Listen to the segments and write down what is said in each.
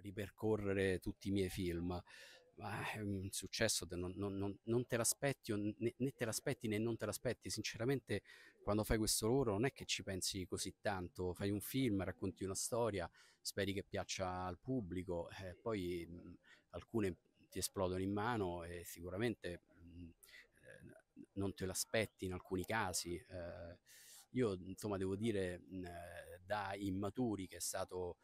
ripercorrere tutti i miei film, ma è un successo non, non, non, te l'aspetti né, né te l'aspetti né non te l'aspetti. Sinceramente, quando fai questo lavoro non è che ci pensi così tanto, fai un film, racconti una storia, speri che piaccia al pubblico, eh, poi mh, alcune ti esplodono in mano e sicuramente mh, eh, non te l'aspetti in alcuni casi. Eh, io insomma devo dire mh, eh, da immaturi che è stato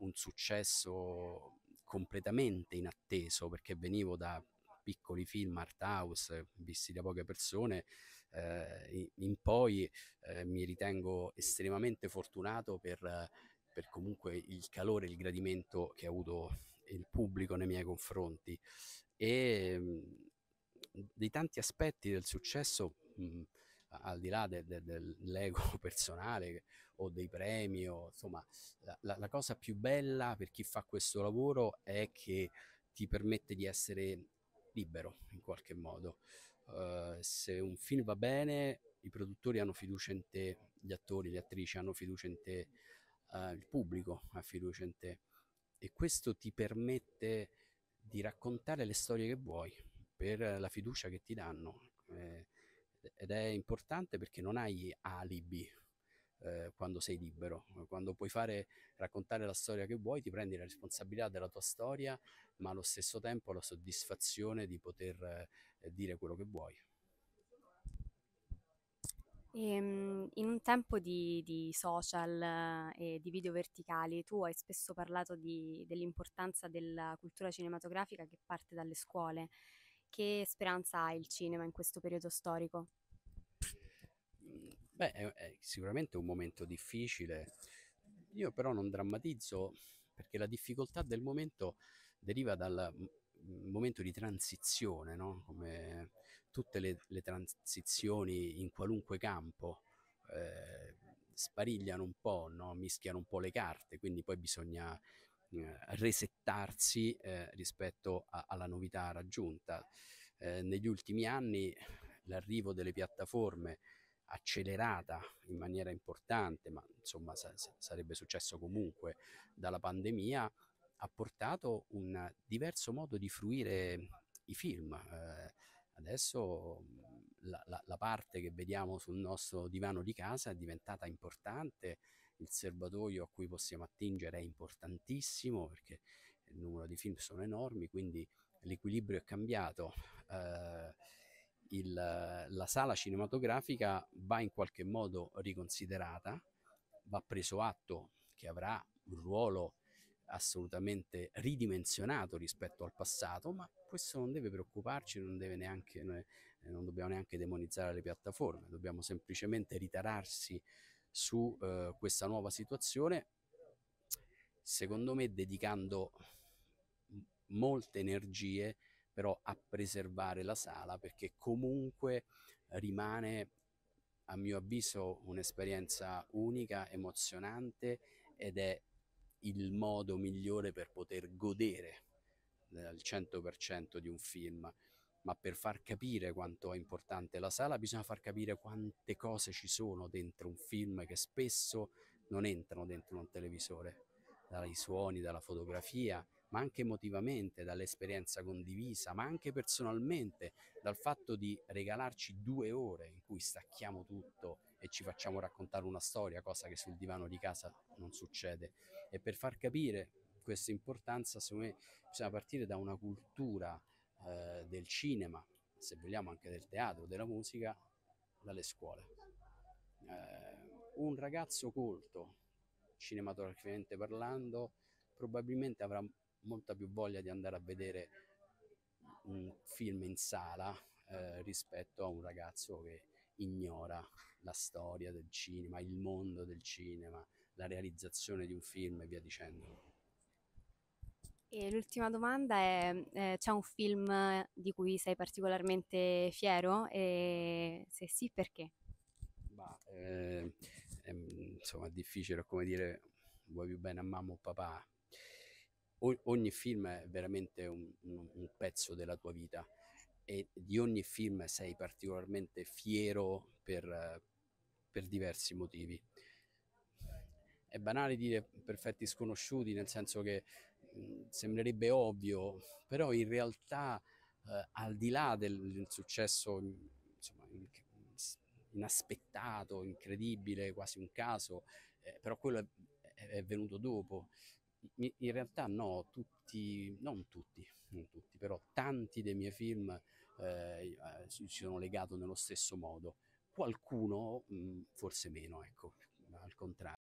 un successo completamente inatteso perché venivo da piccoli film art house visti da poche persone eh, in poi eh, mi ritengo estremamente fortunato per, per comunque il calore e il gradimento che ha avuto il pubblico nei miei confronti e mm, dei tanti aspetti del successo mh, mm, al di là del, del, dell'ego personale o dei premi, o, insomma, la, la, cosa più bella per chi fa questo lavoro è che ti permette di essere libero in qualche modo. Uh, se un film va bene, i produttori hanno fiducia in te, gli attori, le attrici hanno fiducia in te, uh, il pubblico ha fiducia in te e questo ti permette di raccontare le storie che vuoi per la fiducia che ti danno. Eh, ed è importante perché non hai alibi eh, quando sei libero, quando puoi fare, raccontare la storia che vuoi, ti prendi la responsabilità della tua storia, ma allo stesso tempo la soddisfazione di poter eh, dire quello che vuoi. Ehm, in un tempo di, di, social eh, e di video verticali tu hai spesso parlato di, dell'importanza della cultura cinematografica che parte dalle scuole. Che speranza ha il cinema in questo periodo storico? Beh, è, è sicuramente un momento difficile, io però non drammatizzo perché la difficoltà del momento deriva dal mm, mm, momento di transizione, no? come tutte le, le, transizioni in qualunque campo eh, sparigliano un po', no? mischiano un po' le carte, quindi poi bisogna eh, resettarsi eh, rispetto a, alla novità raggiunta. Eh, negli ultimi anni l'arrivo delle piattaforme accelerata in maniera importante, ma insomma sa sarebbe successo comunque dalla pandemia, ha portato un diverso modo di fruire i film. Eh, adesso la, la, la, parte che vediamo sul nostro divano di casa è diventata importante, il serbatoio a cui possiamo attingere è importantissimo perché il numero di film sono enormi, quindi l'equilibrio è cambiato. Eh, il, la sala cinematografica va in qualche modo riconsiderata, va preso atto che avrà un ruolo assolutamente ridimensionato rispetto al passato, ma questo non deve preoccuparci, non, deve neanche, non dobbiamo neanche demonizzare le piattaforme, dobbiamo semplicemente ritararsi su eh, questa nuova situazione, secondo me dedicando molte energie però a preservare la sala perché comunque rimane a mio avviso un'esperienza unica, emozionante ed è il modo migliore per poter godere al 100% di un film. Ma per far capire quanto è importante la sala bisogna far capire quante cose ci sono dentro un film che spesso non entrano dentro un televisore, dai suoni, dalla fotografia, ma anche emotivamente dall'esperienza condivisa, ma anche personalmente dal fatto di regalarci due ore in cui stacchiamo tutto e ci facciamo raccontare una storia, cosa che sul divano di casa non succede. E per far capire questa importanza, secondo me, bisogna partire da una cultura eh, del cinema, se vogliamo anche del teatro, della musica, dalle scuole. Eh, un ragazzo colto, cinematograficamente parlando, probabilmente avrà molta più voglia di andare a vedere un film in sala eh, rispetto a un ragazzo che ignora la storia del cinema, il mondo del cinema, la realizzazione di un film e via dicendo. E l'ultima domanda è, eh, c'è un film di cui sei particolarmente fiero e se sì perché? Bah, eh, è, insomma, è difficile, come dire, vuoi più bene a mamma o papà, o- ogni film è veramente un, un, un pezzo della tua vita e di ogni film sei particolarmente fiero per, per diversi motivi. È banale dire perfetti sconosciuti, nel senso che mh, mhmm, sembrerebbe ovvio, però in realtà eh, al di là del, del successo insomma, in, inaspettato, incredibile, quasi un caso, eh, però quello è, è, venuto dopo in realtà no, tutti, non tutti, non tutti, però tanti dei miei film eh, eh si sono legato nello stesso modo, qualcuno mm, forse meno, ecco, al contrario.